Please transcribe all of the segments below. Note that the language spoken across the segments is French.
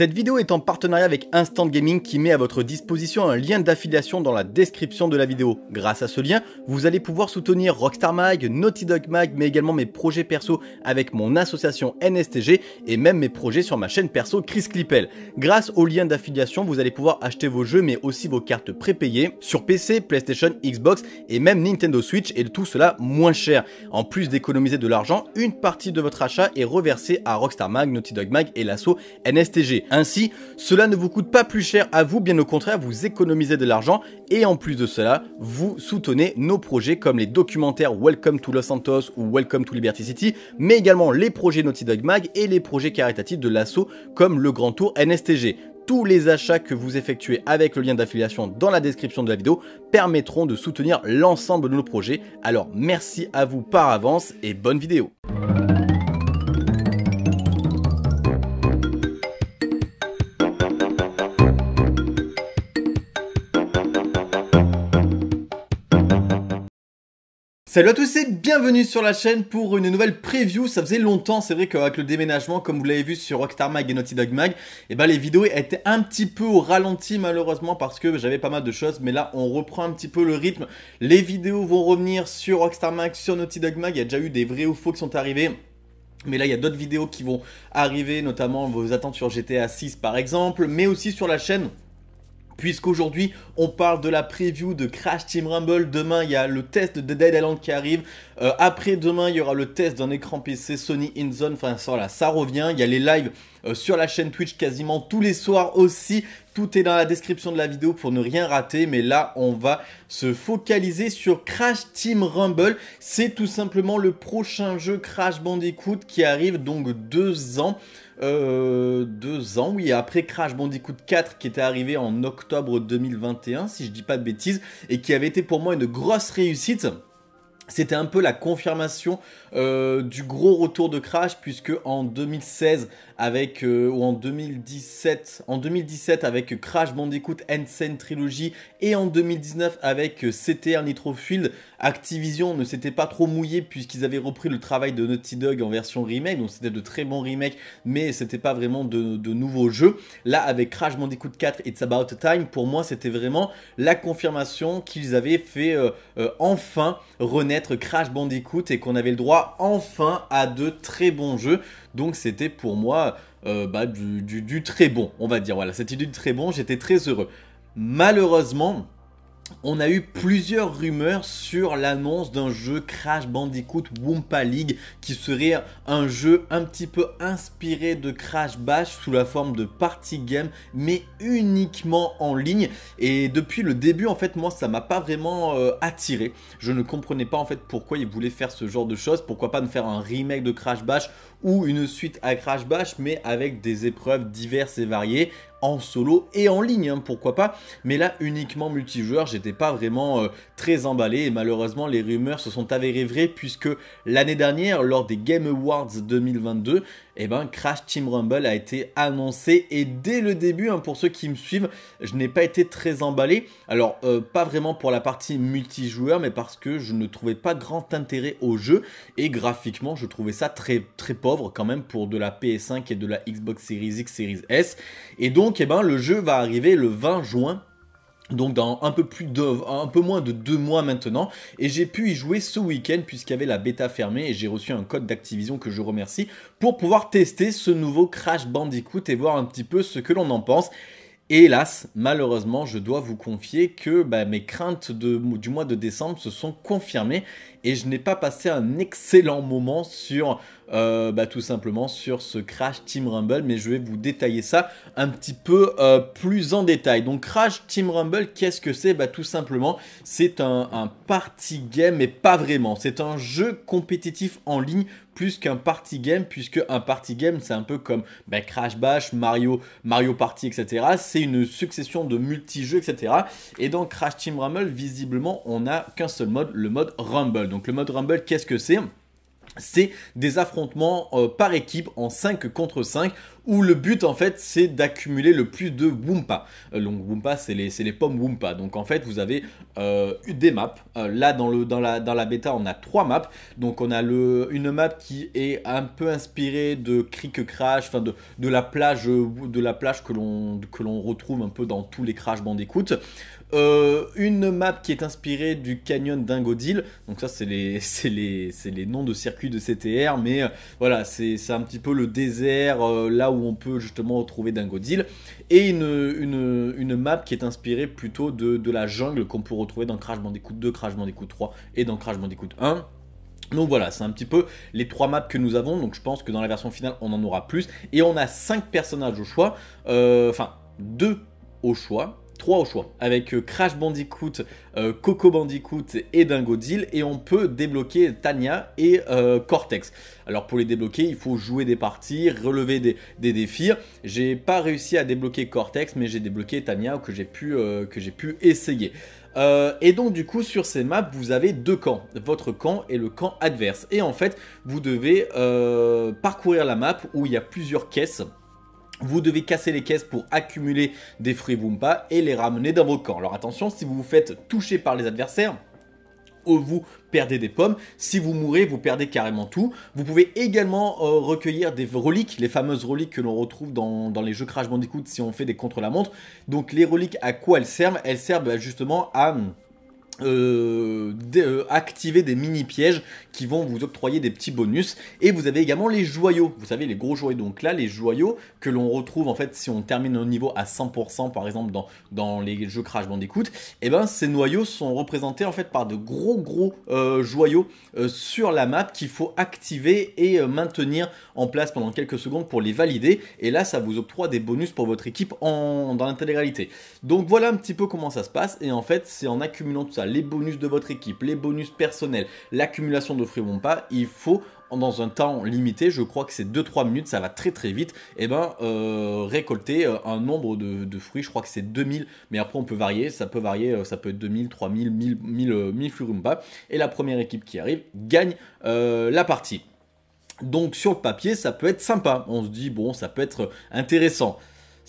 Cette vidéo est en partenariat avec Instant Gaming qui met à votre disposition un lien d'affiliation dans la description de la vidéo. Grâce à ce lien, vous allez pouvoir soutenir Rockstar Mag, Naughty Dog Mag, mais également mes projets perso avec mon association NSTG et même mes projets sur ma chaîne perso Chris Clippel. Grâce au lien d'affiliation, vous allez pouvoir acheter vos jeux mais aussi vos cartes prépayées sur PC, PlayStation, Xbox et même Nintendo Switch et tout cela moins cher. En plus d'économiser de l'argent, une partie de votre achat est reversée à Rockstar Mag, Naughty Dog Mag et l'asso NSTG. Ainsi, cela ne vous coûte pas plus cher à vous, bien au contraire, vous économisez de l'argent et en plus de cela, vous soutenez nos projets comme les documentaires Welcome to Los Santos ou Welcome to Liberty City, mais également les projets Naughty Dog Mag et les projets caritatifs de l'assaut comme le Grand Tour NSTG tous les achats que vous effectuez avec le lien d'affiliation dans la description de la vidéo permettront de soutenir l'ensemble de nos projets. Alors merci à vous par avance et bonne vidéo. Salut à tous et bienvenue sur la chaîne pour une nouvelle preview. Ça faisait longtemps, c'est vrai qu'avec le déménagement, comme vous l'avez vu sur Rockstar Mag et Naughty Dog Mag, et eh ben les vidéos étaient un petit peu au ralenti malheureusement parce que j'avais pas mal de choses. Mais là, on reprend un petit peu le rythme. Les vidéos vont revenir sur Rockstar Mag, sur Naughty Dog Mag. Il y a déjà eu des vrais ou faux qui sont arrivés. Mais là, il y a d'autres vidéos qui vont arriver, notamment vos attentes sur GTA 6 par exemple, mais aussi sur la chaîne puisqu'aujourd'hui on parle de la preview de Crash Team Rumble, demain il y a le test de Dead Island qui arrive, euh, après demain il y aura le test d'un écran PC Sony InZone, enfin ça, ça revient, il y a les lives euh, sur la chaîne Twitch quasiment tous les soirs aussi tout est dans la description de la vidéo pour ne rien rater, mais là on va se focaliser sur Crash Team Rumble. C'est tout simplement le prochain jeu Crash Bandicoot qui arrive donc deux ans. Euh, deux ans, oui, après Crash Bandicoot 4 qui était arrivé en octobre 2021, si je dis pas de bêtises, et qui avait été pour moi une grosse réussite. C'était un peu la confirmation euh, du gros retour de Crash puisque en 2016 avec euh, ou en 2017, en 2017 avec Crash Bandicoot Scene Trilogy et en 2019 avec euh, CTR Nitro Fuel Activision ne s'était pas trop mouillé puisqu'ils avaient repris le travail de Naughty Dog en version remake, donc c'était de très bons remakes, mais c'était pas vraiment de, nouveaux jeux. Là, avec Crash Bandicoot 4, It's About Time, pour moi, c'était vraiment la confirmation qu'ils avaient fait euh, enfin renaître Crash Bandicoot et qu'on avait le droit enfin à de très bons jeux. Donc c'était pour moi euh, bah, du, très bon, on va dire. Voilà, c'était du très bon, j'étais très heureux. Malheureusement, on a eu plusieurs rumeurs sur l'annonce d'un jeu Crash Bandicoot Wumpa League qui serait un jeu un petit peu inspiré de Crash Bash sous la forme de party game mais uniquement en ligne et depuis le début en fait moi ça m'a pas vraiment euh, attiré. Je ne comprenais pas en fait pourquoi ils voulaient faire ce genre de choses, pourquoi pas nous faire un remake de Crash Bash ou une suite à Crash Bash, mais avec des épreuves diverses et variées en solo et en ligne, hein, pourquoi pas. Mais là, uniquement multijoueur, j'étais pas vraiment euh, très emballé et malheureusement, les rumeurs se sont avérées vraies puisque l'année dernière, lors des Game Awards 2022, eh ben, Crash Team Rumble a été annoncé et dès le début, hein, pour ceux qui me suivent, je n'ai pas été très emballé. Alors, euh, pas vraiment pour la partie multijoueur, mais parce que je ne trouvais pas grand intérêt au jeu et graphiquement, je trouvais ça très très pauvre quand même pour de la PS5 et de la Xbox Series X, Series S. Et donc, eh ben, le jeu va arriver le 20 juin donc dans un peu, plus peu moins de deux mois maintenant, et j'ai pu y jouer ce week-end puisqu'il y avait la bêta fermée et j'ai reçu un code d'Activision que je remercie pour pouvoir tester ce nouveau Crash Bandicoot et voir un petit peu ce que l'on en pense. Et hélas, malheureusement, je dois vous confier que bah, mes craintes du mois de décembre se sont confirmées et je n'ai pas passé un excellent moment sur euh, bah, tout simplement sur ce Crash Team Rumble, mais je vais vous détailler ça un petit peu euh, plus en détail. Donc Crash Team Rumble, qu'est-ce que c'est bah, Tout simplement, c'est un, party game, mais pas vraiment. C'est un jeu compétitif en ligne plus qu'un party game, puisque un party game, c'est un peu comme bah, Crash Bash, Mario, Mario Party, etc. C'est une succession de multi-jeux, etc. Et dans Crash Team Rumble, visiblement, on n'a qu'un seul mode, le mode Rumble. Donc le mode Rumble, qu'est-ce que c'est c'est des affrontements euh, par équipe en 5 contre 5 où le but en fait c'est d'accumuler le plus de Wumpa. Euh, donc Wumpa c'est les, les, pommes Wumpa. Donc en fait vous avez euh, des maps. Euh, là dans, le, dans, la, dans la bêta on a trois maps. Donc on a le, une map qui est un peu inspirée de Creek Crash, enfin de, de la plage de la plage que l'on retrouve un peu dans tous les Crash Bandicoot. une map qui est inspirée du canyon d'Ingodil. Donc ça, c'est les, les, les noms de circuits de CTR, mais voilà, c'est un petit peu le désert, euh, là où on peut justement retrouver Dingo et une, map qui est inspirée plutôt de, la jungle qu'on peut retrouver dans Crash Bandicoot 2, Crash Bandicoot 3 et dans Crash Bandicoot 1. Donc voilà, c'est un petit peu les trois maps que nous avons. Donc je pense que dans la version finale, on en aura plus. Et on a cinq personnages au choix. Euh, enfin, deux au choix Trois au choix, avec euh, Crash Bandicoot, euh, Coco Bandicoot et Dingo Deal, et on peut débloquer Tania et euh, Cortex. Alors pour les débloquer, il faut jouer des parties, relever des, défis. J'ai pas réussi à débloquer Cortex, mais j'ai débloqué Tania que j'ai pu, que j'ai pu essayer. et donc du coup sur ces maps vous avez deux camps, votre camp et le camp adverse. Et en fait vous devez parcourir la map où il y a plusieurs caisses vous devez casser les caisses pour accumuler des fruits boompa et les ramener dans vos camps. Alors attention, si vous vous faites toucher par les adversaires, vous perdez des pommes. Si vous mourrez, vous perdez carrément tout. Vous pouvez également euh, recueillir des reliques, les fameuses reliques que l'on retrouve dans, dans, les jeux Crash Bandicoot si on fait des contre-la-montre. Donc les reliques, à quoi elles servent Elles servent bah, justement à euh, euh, activer des mini pièges qui vont vous octroyer des petits bonus et vous avez également les joyaux vous savez les gros joyaux donc là les joyaux que l'on retrouve en fait si on termine un niveau à 100% par exemple dans, dans les jeux Crash Bandicoot et eh ben ces noyaux sont représentés en fait par de gros gros euh, joyaux sur la map qu'il faut activer et maintenir en place pendant quelques secondes pour les valider et là ça vous octroie des bonus pour votre équipe en, dans l'intégralité donc voilà un petit peu comment ça se passe et en fait c'est en accumulant tout ça les bonus de votre équipe, les bonus personnels, l'accumulation de fruits pas, il faut dans un temps limité, je crois que c'est 2-3 minutes, ça va très très vite, et eh ben euh, récolter euh, un nombre de, fruits, je crois que c'est 2000, mais après on peut varier, ça peut varier, euh, ça peut être 2000, 3000, 1000, 1000, 1000 et la première équipe qui arrive gagne la partie. Donc sur le papier, ça peut être sympa. On se dit, bon, ça peut être intéressant.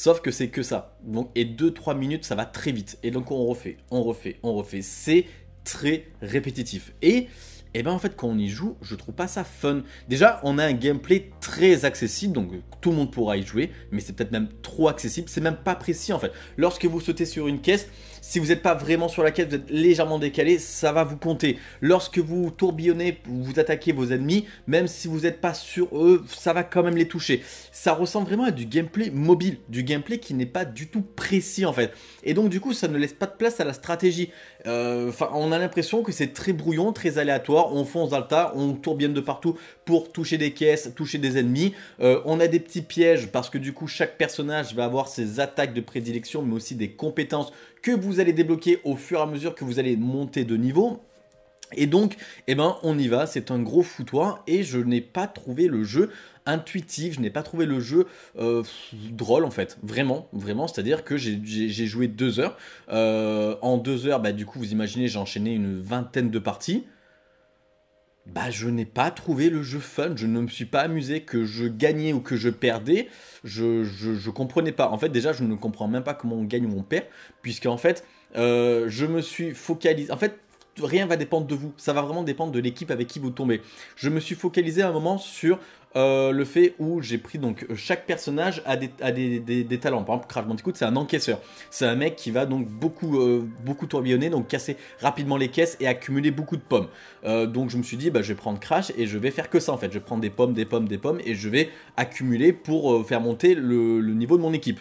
Sauf que c'est que ça. Donc, et 2-3 minutes, ça va très vite. Et donc, on refait, on refait, on refait. C'est très répétitif. Et, et eh ben en fait, quand on y joue, je trouve pas ça fun. Déjà, on a un gameplay très accessible, donc euh, tout le monde pourra y jouer, mais c'est peut-être même trop accessible. C'est même pas précis en fait. Lorsque vous sautez sur une caisse, si vous n'êtes pas vraiment sur la caisse, vous êtes légèrement décalé, ça va vous compter. Lorsque vous tourbillonnez, vous attaquez vos ennemis, même si vous n'êtes pas sur eux, ça va quand même les toucher. Ça ressemble vraiment à du gameplay mobile, du gameplay qui n'est pas du tout précis en fait. Et donc du coup, ça ne laisse pas de place à la stratégie. Euh, enfin, on a l'impression que c'est très brouillon, très aléatoire. On fonce dans le tas, on tourbillonne de partout pour toucher des caisses, toucher des ennemis. Euh, on a des petits pièges parce que du coup, chaque personnage va avoir ses attaques de prédilection, mais aussi des compétences que vous allez débloquer au fur et à mesure que vous allez monter de niveau. Et donc, eh ben, on y va, c'est un gros foutoir et je n'ai pas trouvé le jeu intuitif, je n'ai pas trouvé le jeu euh, drôle en fait, vraiment, vraiment, c'est-à-dire que j'ai joué deux heures. Euh, en deux heures, bah, du coup, vous imaginez, j'ai enchaîné une vingtaine de parties bah, je n'ai pas trouvé le jeu fun, je ne me suis pas amusé que je gagnais ou que je perdais, je, je, comprenais pas. En fait, déjà, je ne comprends même pas comment on gagne ou on perd, puisque en fait, euh, je me suis focalisé. En fait, rien va dépendre de vous. Ça va vraiment dépendre de l'équipe avec qui vous tombez. Je me suis focalisé à un moment sur euh, le fait où j'ai pris donc chaque personnage a des, talents. Par exemple, Crash Bandicoot, c'est un encaisseur. C'est un mec qui va donc beaucoup, euh, beaucoup tourbillonner, donc casser rapidement les caisses et accumuler beaucoup de pommes. Euh, donc je me suis dit, bah, je vais prendre Crash et je vais faire que ça en fait. Je prends des pommes, des pommes, des pommes et je vais accumuler pour faire monter le, le niveau de mon équipe.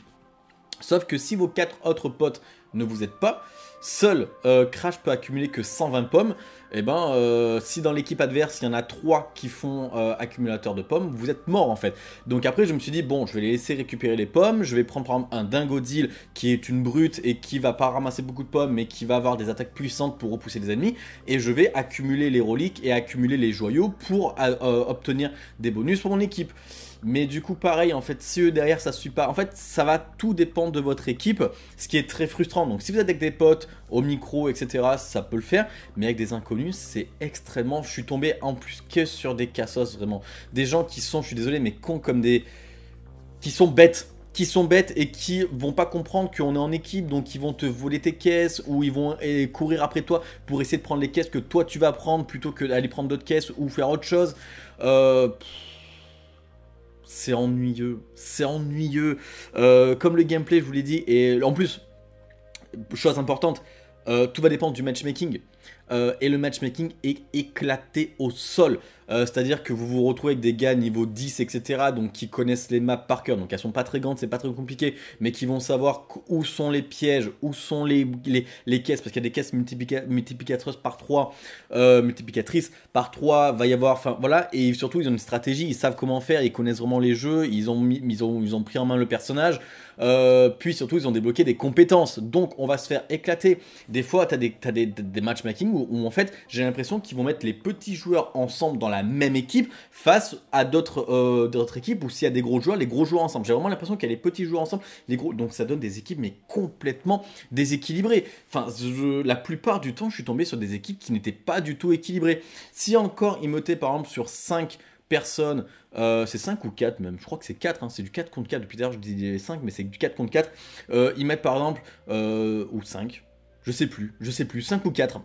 Sauf que si vos quatre autres potes ne vous aident pas, seul euh, Crash peut accumuler que 120 pommes, et eh ben euh, si dans l'équipe adverse il y en a 3 qui font euh, accumulateur de pommes, vous êtes mort en fait. Donc après je me suis dit bon je vais les laisser récupérer les pommes, je vais prendre par exemple un dingo deal qui est une brute et qui va pas ramasser beaucoup de pommes mais qui va avoir des attaques puissantes pour repousser les ennemis et je vais accumuler les reliques et accumuler les joyaux pour euh, obtenir des bonus pour mon équipe. Mais du coup, pareil, en fait, si eux derrière ça suit pas, en fait, ça va tout dépendre de votre équipe, ce qui est très frustrant. Donc, si vous êtes avec des potes, au micro, etc., ça peut le faire, mais avec des inconnus, c'est extrêmement. Je suis tombé en plus que sur des cassos, vraiment. Des gens qui sont, je suis désolé, mais cons comme des. qui sont bêtes qui sont bêtes et qui vont pas comprendre qu'on est en équipe, donc ils vont te voler tes caisses ou ils vont eh, courir après toi pour essayer de prendre les caisses que toi tu vas prendre plutôt que d'aller prendre d'autres caisses ou faire autre chose. Euh, c'est ennuyeux. C'est ennuyeux. Euh, comme le gameplay, je vous l'ai dit, et en plus, chose importante, euh, tout va dépendre du matchmaking. Euh, et le matchmaking est éclaté au sol. Euh, c'est-à-dire que vous vous retrouvez avec des gars niveau 10, etc. Donc qui connaissent les maps par cœur. Donc elles sont pas très grandes, c'est pas très compliqué. Mais qui vont savoir où sont les pièges, où sont les, les, caisses. Parce qu'il y a des caisses multiplicatrices par 3. multiplicatrices par 3. Va y avoir. voilà. Et surtout, ils ont une stratégie. Ils savent comment faire. Ils connaissent vraiment les jeux. Ils ont, mis, ont, ils ont pris en main le personnage. Euh, puis surtout, ils ont débloqué des compétences. Donc, on va se faire éclater. Des fois, tu as des, as des, matchmaking où, en fait, j'ai l'impression qu'ils vont mettre les petits joueurs ensemble dans la même équipe face à euh, d'autres équipes ou s'il y a des gros joueurs, les gros joueurs ensemble. J'ai vraiment l'impression qu'il y a les petits joueurs ensemble, les gros. Donc, ça donne des équipes, mais complètement déséquilibrées. Enfin, la plupart du temps, je suis tombé sur des équipes qui n'étaient pas du tout équilibrées. Si encore ils mettaient par exemple sur 5 personnes. Euh, c'est 5 ou 4 même, je crois que c'est 4, hein, c'est du 4 contre 4. Depuis d'ailleurs je disais 5, mais c'est du 4 contre 4. Euh, ils mettent par exemple, euh, ou 5, je sais plus, je sais plus, 5 ou 4.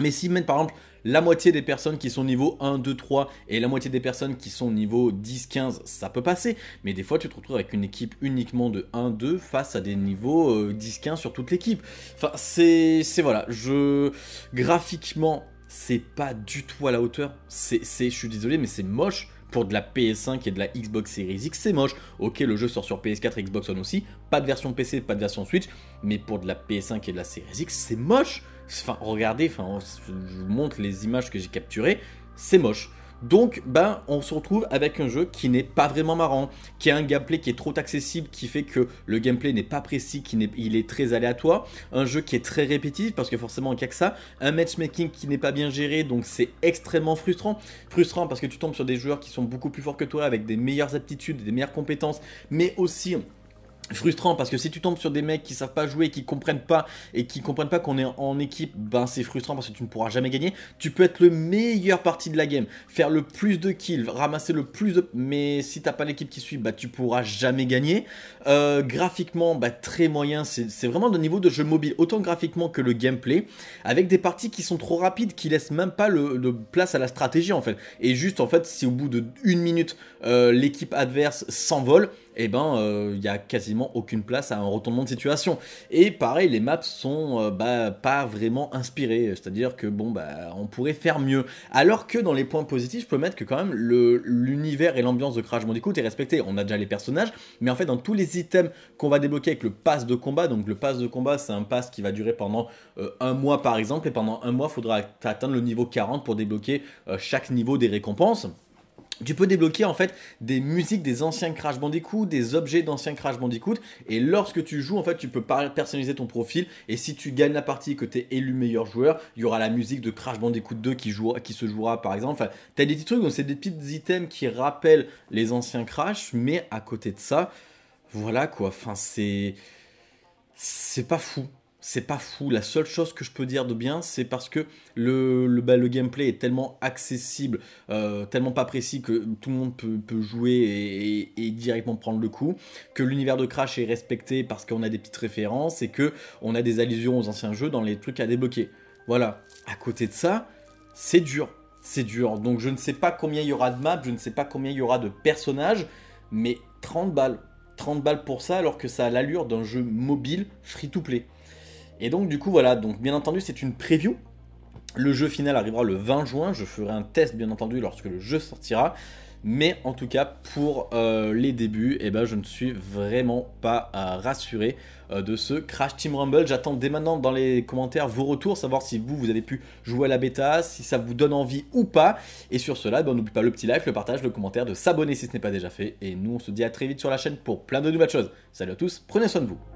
Mais s'ils mettent par exemple la moitié des personnes qui sont niveau 1, 2, 3 et la moitié des personnes qui sont niveau 10, 15, ça peut passer. Mais des fois, tu te retrouves avec une équipe uniquement de 1, 2 face à des niveaux 10, euh, 15 sur toute l'équipe. Enfin, c'est. C'est voilà. Je. Graphiquement, c'est pas du tout à la hauteur. C'est, je suis désolé, mais c'est moche pour de la PS5 et de la Xbox Series X, c'est moche. Ok, le jeu sort sur PS4, Xbox One aussi, pas de version PC, pas de version Switch, mais pour de la PS5 et de la Series X, c'est moche. Enfin, regardez, enfin, je vous montre les images que j'ai capturées, c'est moche. Donc, ben, on se retrouve avec un jeu qui n'est pas vraiment marrant, qui a un gameplay qui est trop accessible, qui fait que le gameplay n'est pas précis, qui il est très aléatoire, un jeu qui est très répétitif, parce que forcément, il n'y que ça, un matchmaking qui n'est pas bien géré, donc c'est extrêmement frustrant. Frustrant parce que tu tombes sur des joueurs qui sont beaucoup plus forts que toi, avec des meilleures aptitudes, des meilleures compétences, mais aussi frustrant parce que si tu tombes sur des mecs qui savent pas jouer, qui comprennent pas et qui comprennent pas qu'on est en équipe, ben c'est frustrant parce que tu ne pourras jamais gagner. Tu peux être le meilleur parti de la game, faire le plus de kills, ramasser le plus de mais si t'as pas l'équipe qui suit, bah tu pourras jamais gagner. Euh, graphiquement, bah très moyen, c'est vraiment de niveau de jeu mobile autant graphiquement que le gameplay avec des parties qui sont trop rapides qui laissent même pas le, place à la stratégie en fait. Et juste en fait, si au bout de minute euh, l'équipe adverse s'envole, et eh ben, il euh, n'y a quasiment aucune place à un retournement de situation. Et pareil, les maps sont euh, bah, pas vraiment inspirées, c'est-à-dire que bon, bah, on pourrait faire mieux. Alors que dans les points positifs, je peux mettre que quand même l'univers et l'ambiance de Crash Bandicoot est respecté. On a déjà les personnages, mais en fait, dans tous les items qu'on va débloquer avec le pass de combat, donc le pass de combat, c'est un pass qui va durer pendant euh, un mois par exemple, et pendant un mois, il faudra atteindre le niveau 40 pour débloquer chaque niveau des récompenses tu peux débloquer en fait des musiques des anciens Crash Bandicoot, des objets d'anciens Crash Bandicoot et lorsque tu joues en fait tu peux personnaliser ton profil et si tu gagnes la partie et que tu es élu meilleur joueur, il y aura la musique de Crash Bandicoot 2 qui, jouera, qui se jouera par exemple. Enfin, tu as des petits trucs, donc c'est des petits items qui rappellent les anciens Crash mais à côté de ça, voilà quoi, enfin c'est c'est pas fou c'est pas fou. La seule chose que je peux dire de bien, c'est parce que le, le, bah, le, gameplay est tellement accessible, euh, tellement pas précis que tout le monde peut, jouer et, directement prendre le coup, que l'univers de Crash est respecté parce qu'on a des petites références et que on a des allusions aux anciens jeux dans les trucs à débloquer. Voilà. À côté de ça, c'est dur. C'est dur. Donc je ne sais pas combien il y aura de maps, je ne sais pas combien il y aura de personnages, mais 30 balles. 30 balles pour ça alors que ça a l'allure d'un jeu mobile free to play. Et donc du coup voilà, donc bien entendu c'est une preview. Le jeu final arrivera le 20 juin, je ferai un test bien entendu lorsque le jeu sortira. Mais en tout cas, pour euh, les débuts, et eh ben, je ne suis vraiment pas euh, rassuré euh, de ce Crash Team Rumble. J'attends dès maintenant dans les commentaires vos retours, savoir si vous, vous avez pu jouer à la bêta, si ça vous donne envie ou pas. Et sur cela, eh ben, n'oubliez pas le petit like, le partage, le commentaire, de s'abonner si ce n'est pas déjà fait. Et nous, on se dit à très vite sur la chaîne pour plein de nouvelles choses. Salut à tous, prenez soin de vous.